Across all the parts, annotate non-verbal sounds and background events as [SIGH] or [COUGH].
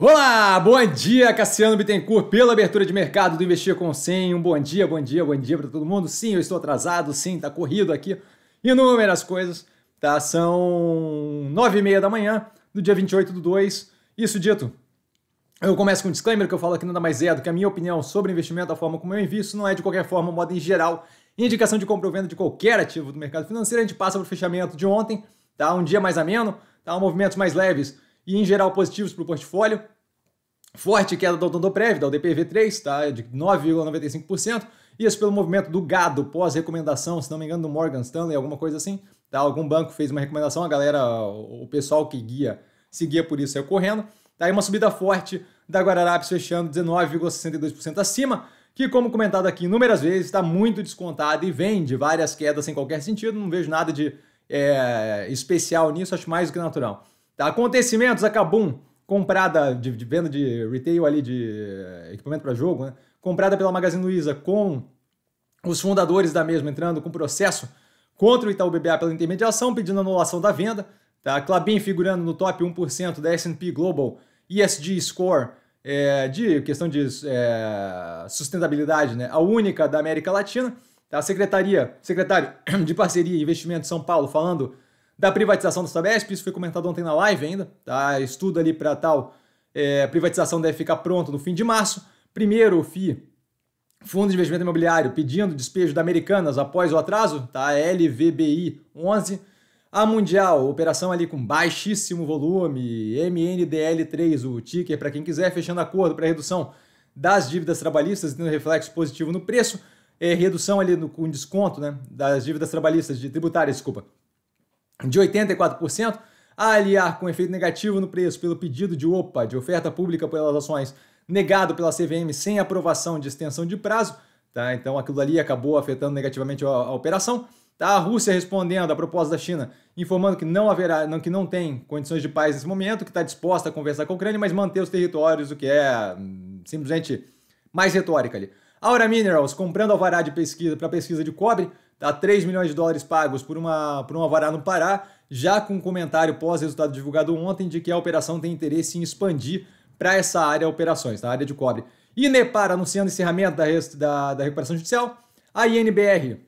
Olá, bom dia, Cassiano Bittencourt, pela abertura de mercado do Investir com 100. Um bom dia, bom dia, bom dia para todo mundo. Sim, eu estou atrasado, sim, tá corrido aqui. Inúmeras coisas, tá? São nove e meia da manhã do dia 28 do 2. Isso dito, eu começo com um disclaimer que eu falo que nada mais é do que a minha opinião sobre investimento, a forma como eu invisto, não é de qualquer forma, modo em geral, indicação de compra ou venda de qualquer ativo do mercado financeiro. A gente passa para o fechamento de ontem, tá? Um dia mais ameno, tá? Um movimentos mais leves e em geral positivos para o portfólio. Forte queda do Odontoprev, da UDPV3, tá? de 9,95%. Isso pelo movimento do gado pós-recomendação, se não me engano, do Morgan Stanley, alguma coisa assim. Tá? Algum banco fez uma recomendação, a galera, o pessoal que guia, seguia por isso, saiu correndo. Daí tá? uma subida forte da Guararapes fechando 19,62% acima, que, como comentado aqui inúmeras vezes, está muito descontada e vende várias quedas sem qualquer sentido. Não vejo nada de é, especial nisso, acho mais do que natural. Tá, acontecimentos, a comprada de, de, venda de retail ali de eh, equipamento para jogo, né? comprada pela Magazine Luiza com os fundadores da mesma entrando com processo contra o Itaú BBA pela intermediação, pedindo anulação da venda. Tá? Clabin figurando no top 1% da S&P Global ESG Score é, de questão de é, sustentabilidade, né? a única da América Latina. Tá? Secretaria, secretário [COUGHS] de Parceria e Investimento de São Paulo falando da privatização da Sabesp, isso foi comentado ontem na live ainda, tá? Estudo ali para tal é, privatização deve ficar pronto no fim de março. Primeiro, o FII, Fundo de Investimento Imobiliário, pedindo despejo da Americanas após o atraso, tá? LVBI 11. A Mundial, operação ali com baixíssimo volume, MNDL3, o ticker para quem quiser, fechando acordo para redução das dívidas trabalhistas, tendo reflexo positivo no preço, é, redução ali no, com desconto né, das dívidas trabalhistas, de tributárias, desculpa, de 84%, a aliar com efeito negativo no preço pelo pedido de OPA, de oferta pública pelas ações, negado pela CVM sem aprovação de extensão de prazo, tá? Então aquilo ali acabou afetando negativamente a, a operação. Tá? A Rússia respondendo a proposta da China, informando que não haverá, não, que não tem condições de paz nesse momento, que está disposta a conversar com a Ucrânia, mas manter os territórios, o que é hum, simplesmente mais retórica ali. Aura Minerals comprando alvará de pesquisa para pesquisa de cobre, Tá 3 milhões de dólares pagos por uma, por uma vará no Pará, já com um comentário pós-resultado divulgado ontem de que a operação tem interesse em expandir para essa área operações, tá? área de cobre. Inepar anunciando encerramento da, da, da recuperação judicial. A INBR,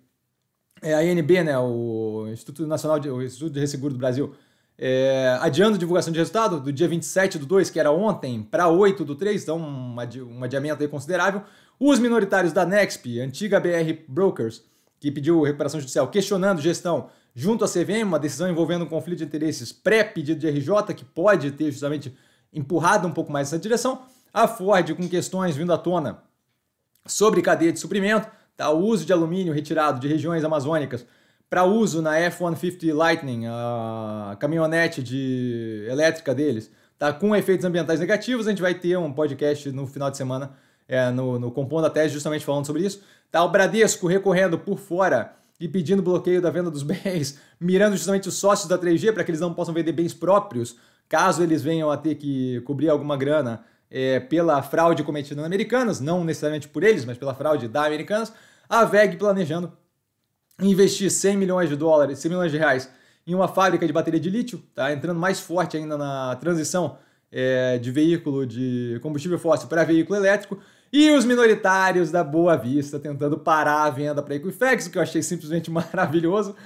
é, a INB, né, o Instituto Nacional de, o Instituto de Resseguro do Brasil, é, adiando divulgação de resultado do dia 27 do 2, que era ontem, para 8 do 3, então um, um adiamento considerável. Os minoritários da Nexp, antiga BR Brokers, que pediu recuperação judicial, questionando gestão junto à CVM, uma decisão envolvendo um conflito de interesses pré-pedido de RJ, que pode ter justamente empurrado um pouco mais essa direção. A Ford, com questões vindo à tona sobre cadeia de suprimento, tá? o uso de alumínio retirado de regiões amazônicas para uso na F-150 Lightning, a caminhonete de elétrica deles, tá? com efeitos ambientais negativos. A gente vai ter um podcast no final de semana é, no, no Compondo a Tese, justamente falando sobre isso. Tá? O Bradesco recorrendo por fora e pedindo bloqueio da venda dos [LAUGHS] bens, mirando justamente os sócios da 3G para que eles não possam vender bens próprios, caso eles venham a ter que cobrir alguma grana é, pela fraude cometida na Americanas, não necessariamente por eles, mas pela fraude da Americanas. A VEG planejando investir 100 milhões de dólares, 100 milhões de reais em uma fábrica de bateria de lítio, tá entrando mais forte ainda na transição é, de veículo de combustível fóssil para veículo elétrico e os minoritários da Boa Vista tentando parar a venda para a Equifax, o que eu achei simplesmente [LAUGHS] maravilhoso.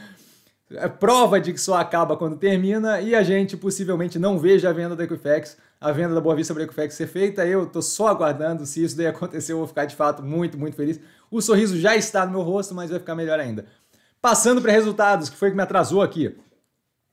É prova de que só acaba quando termina e a gente possivelmente não veja a venda da Equifax, a venda da Boa Vista para a Equifax ser feita. Eu estou só aguardando. Se isso daí acontecer, eu vou ficar de fato muito, muito feliz. O sorriso já está no meu rosto, mas vai ficar melhor ainda. Passando para resultados, que foi que me atrasou aqui.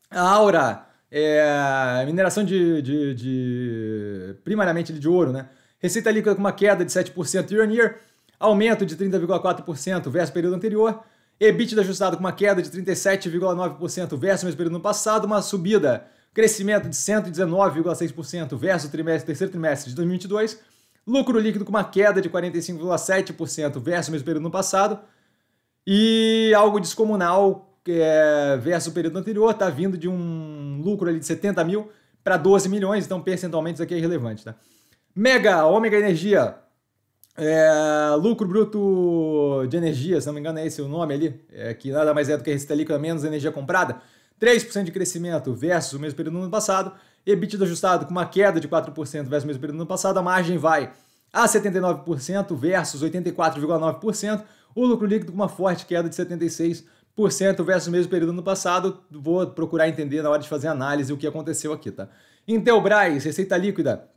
A Aura, é, mineração de, de, de. primariamente de ouro, né? Receita líquida com uma queda de 7% year on year, aumento de 30,4% versus o período anterior, EBITDA ajustado com uma queda de 37,9% versus o mesmo período no passado, uma subida, crescimento de 119,6% versus o trimestre, terceiro trimestre de 2022, lucro líquido com uma queda de 45,7% versus o mesmo período no passado, e algo descomunal é, versus o período anterior, está vindo de um lucro ali de 70 mil para 12 milhões, então percentualmente isso aqui é irrelevante, tá? Mega, Ômega Energia. É, lucro bruto de energia, se não me engano é esse o nome ali, é, que nada mais é do que a receita líquida menos energia comprada. 3% de crescimento versus o mesmo período no ano passado. EBITDA ajustado com uma queda de 4% versus o mesmo período no ano passado. A margem vai a 79% versus 84,9%. O lucro líquido com uma forte queda de 76% versus o mesmo período no passado. Vou procurar entender na hora de fazer análise o que aconteceu aqui, tá? Intelbras, receita líquida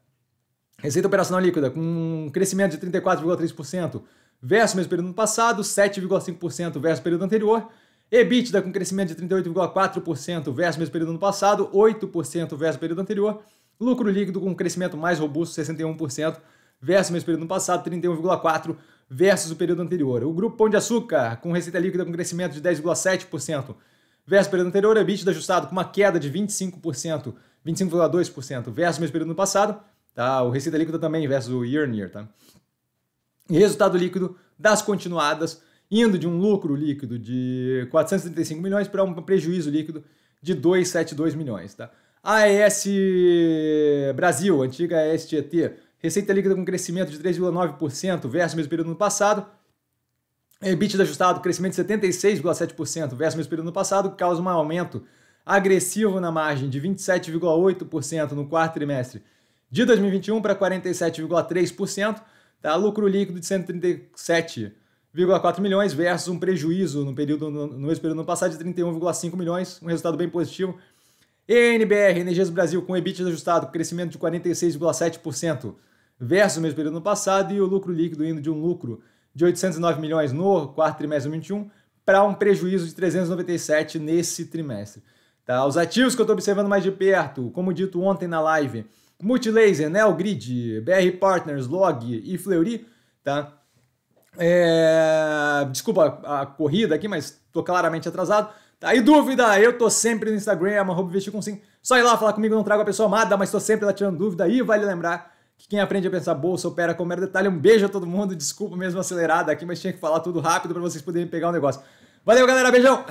Receita operacional líquida com um crescimento de 34,3% versus o mesmo período passado, 7,5% versus o período anterior. EBITDA com crescimento de 38,4% versus o mesmo período passado, 8% versus o período anterior. Lucro líquido com um crescimento mais robusto, 61% versus o mesmo período passado, 31,4% versus o período anterior. O grupo Pão de Açúcar com receita líquida com crescimento de 10,7% versus o período anterior, EBITDA ajustado com uma queda de 25%, 25,2% versus o mesmo período passado. Tá? O receita líquida também versus o year year. Tá? E resultado líquido das continuadas, indo de um lucro líquido de 435 milhões para um prejuízo líquido de 272 milhões. Tá? AES Brasil, antiga AES receita líquida com crescimento de 3,9% versus o mesmo período no passado. EBITDA ajustado, crescimento de 76,7% versus o mesmo período no passado, causa um aumento agressivo na margem de 27,8% no quarto trimestre de 2021 para 47,3%, tá? lucro líquido de 137,4 milhões versus um prejuízo no, período, no mesmo período passado de 31,5 milhões, um resultado bem positivo. ENBR, Energias Brasil, com Ebit ajustado, crescimento de 46,7% versus o mesmo período passado e o lucro líquido indo de um lucro de 809 milhões no quarto trimestre de 2021 para um prejuízo de 397 nesse trimestre. Tá? Os ativos que eu estou observando mais de perto, como dito ontem na live, Multilaser, Nelgrid, né? BR Partners, Log e Fleury, tá? É... Desculpa a corrida aqui, mas tô claramente atrasado. Tá, e dúvida? Eu tô sempre no Instagram, arroba com sim. Só ir lá falar comigo, não trago a pessoa amada, mas tô sempre lá tirando dúvida. E vale lembrar que quem aprende a pensar bolsa opera com mero detalhe. Um beijo a todo mundo, desculpa mesmo acelerada aqui, mas tinha que falar tudo rápido para vocês poderem pegar o um negócio. Valeu, galera, beijão!